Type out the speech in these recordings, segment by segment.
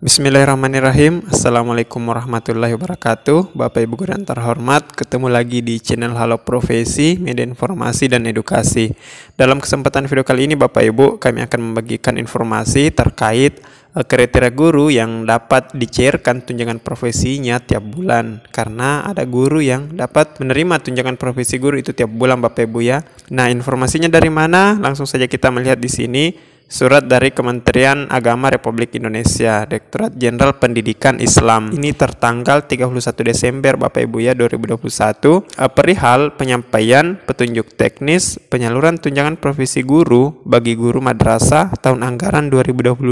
Bismillahirrahmanirrahim Assalamualaikum warahmatullahi wabarakatuh Bapak Ibu Guru yang terhormat Ketemu lagi di channel Halo Profesi Media Informasi dan Edukasi Dalam kesempatan video kali ini Bapak Ibu Kami akan membagikan informasi terkait eh, kriteria guru yang dapat dicairkan tunjangan profesinya tiap bulan karena ada guru yang dapat menerima tunjangan profesi guru itu tiap bulan Bapak Ibu ya. Nah, informasinya dari mana? Langsung saja kita melihat di sini Surat dari Kementerian Agama Republik Indonesia, Direktorat Jenderal Pendidikan Islam. Ini tertanggal 31 Desember Bapak Ibu ya 2021 eh, perihal penyampaian petunjuk teknis penyaluran tunjangan profesi guru bagi guru madrasah tahun anggaran 2022.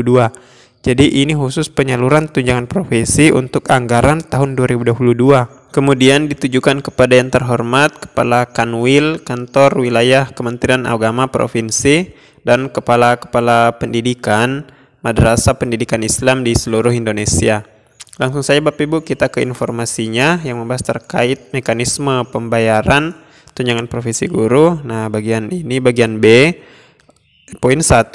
Jadi ini khusus penyaluran tunjangan profesi untuk anggaran tahun 2022 kemudian ditujukan kepada yang terhormat Kepala Kanwil Kantor Wilayah Kementerian Agama Provinsi dan kepala-kepala pendidikan madrasah pendidikan Islam di seluruh Indonesia. Langsung saja Bapak Ibu kita ke informasinya yang membahas terkait mekanisme pembayaran tunjangan profesi guru. Nah, bagian ini bagian B. Poin 1,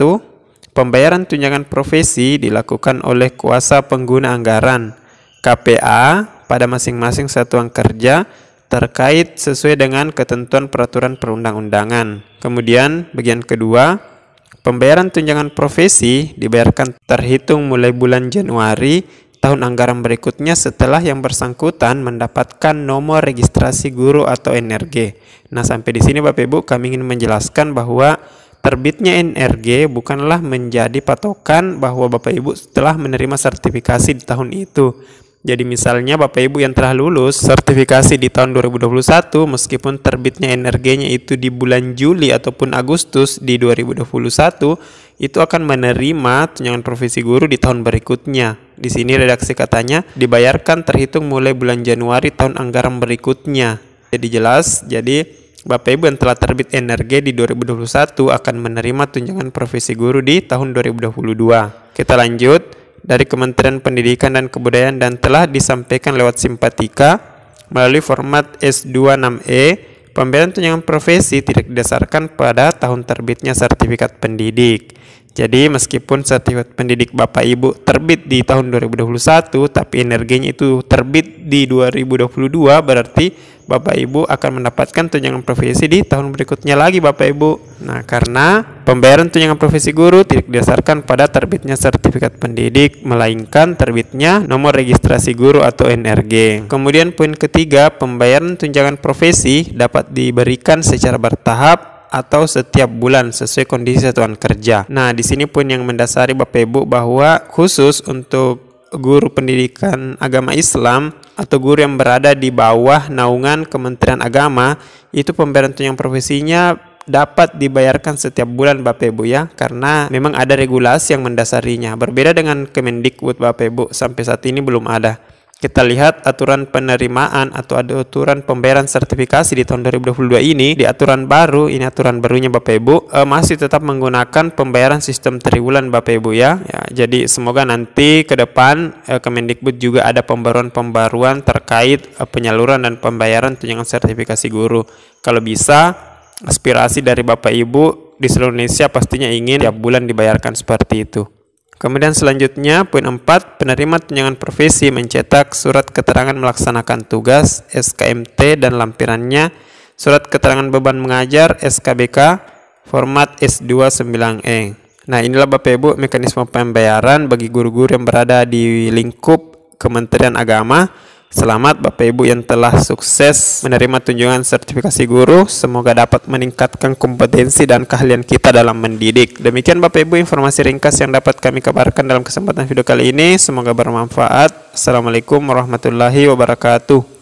pembayaran tunjangan profesi dilakukan oleh kuasa pengguna anggaran KPA pada masing-masing satuan kerja terkait sesuai dengan ketentuan peraturan perundang-undangan. Kemudian bagian kedua, Pembayaran tunjangan profesi dibayarkan terhitung mulai bulan Januari tahun anggaran berikutnya setelah yang bersangkutan mendapatkan nomor registrasi guru atau NRG. Nah, sampai di sini Bapak Ibu kami ingin menjelaskan bahwa terbitnya NRG bukanlah menjadi patokan bahwa Bapak Ibu telah menerima sertifikasi di tahun itu. Jadi misalnya Bapak Ibu yang telah lulus sertifikasi di tahun 2021 meskipun terbitnya energinya itu di bulan Juli ataupun Agustus di 2021 itu akan menerima tunjangan profesi guru di tahun berikutnya. Di sini redaksi katanya dibayarkan terhitung mulai bulan Januari tahun anggaran berikutnya. Jadi jelas, jadi Bapak Ibu yang telah terbit energi di 2021 akan menerima tunjangan profesi guru di tahun 2022. Kita lanjut dari Kementerian Pendidikan dan Kebudayaan dan telah disampaikan lewat simpatika melalui format S26E. Pemberian tunjangan profesi tidak didasarkan pada tahun terbitnya sertifikat pendidik. Jadi meskipun sertifikat pendidik Bapak Ibu terbit di tahun 2021 tapi energinya itu terbit di 2022 berarti Bapak Ibu akan mendapatkan tunjangan profesi di tahun berikutnya lagi Bapak Ibu. Nah, karena pembayaran tunjangan profesi guru tidak didasarkan pada terbitnya sertifikat pendidik, melainkan terbitnya nomor registrasi guru atau NRG. Kemudian poin ketiga, pembayaran tunjangan profesi dapat diberikan secara bertahap atau setiap bulan sesuai kondisi satuan kerja. Nah, di sini pun yang mendasari Bapak Ibu bahwa khusus untuk guru pendidikan agama Islam atau guru yang berada di bawah naungan Kementerian Agama itu pemberian yang profesinya dapat dibayarkan setiap bulan Bapak Ibu ya karena memang ada regulasi yang mendasarinya berbeda dengan Kemendikbud Bapak Ibu sampai saat ini belum ada kita lihat aturan penerimaan atau ada aturan pembayaran sertifikasi di tahun 2022 ini di aturan baru ini aturan barunya Bapak Ibu eh, masih tetap menggunakan pembayaran sistem triwulan Bapak Ibu ya, ya jadi semoga nanti ke depan eh, Kemendikbud juga ada pembaruan-pembaruan terkait eh, penyaluran dan pembayaran tunjangan sertifikasi guru kalau bisa aspirasi dari Bapak Ibu di seluruh Indonesia pastinya ingin tiap bulan dibayarkan seperti itu Kemudian selanjutnya poin 4, penerima tunjangan profesi mencetak surat keterangan melaksanakan tugas SKMT dan lampirannya, surat keterangan beban mengajar SKBK format S29E. Nah, inilah Bapak Ibu mekanisme pembayaran bagi guru-guru yang berada di lingkup Kementerian Agama Selamat Bapak Ibu yang telah sukses menerima tunjangan sertifikasi guru. Semoga dapat meningkatkan kompetensi dan keahlian kita dalam mendidik. Demikian Bapak Ibu informasi ringkas yang dapat kami kabarkan dalam kesempatan video kali ini. Semoga bermanfaat. Assalamualaikum warahmatullahi wabarakatuh.